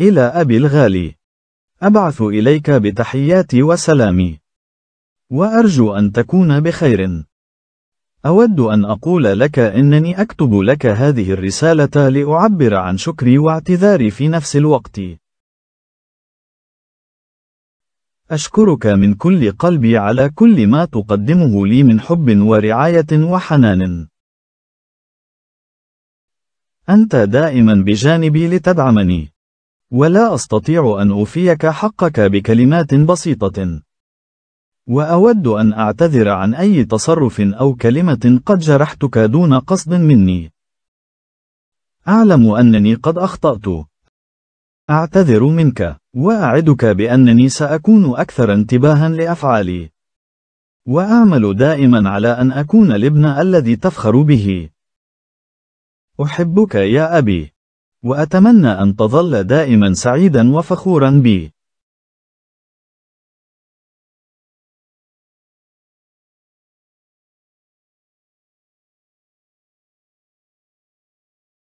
إلى أبي الغالي أبعث إليك بتحياتي وسلامي وأرجو أن تكون بخير أود أن أقول لك إنني أكتب لك هذه الرسالة لأعبر عن شكري واعتذاري في نفس الوقت أشكرك من كل قلبي على كل ما تقدمه لي من حب ورعاية وحنان. أنت دائما بجانبي لتدعمني. ولا أستطيع أن أوفيك حقك بكلمات بسيطة. وأود أن أعتذر عن أي تصرف أو كلمة قد جرحتك دون قصد مني. أعلم أنني قد أخطأت. أعتذر منك، وأعدك بأنني سأكون أكثر انتباها لأفعالي. وأعمل دائما على أن أكون الابن الذي تفخر به. أحبك يا أبي. وأتمنى أن تظل دائما سعيدا وفخورا بي.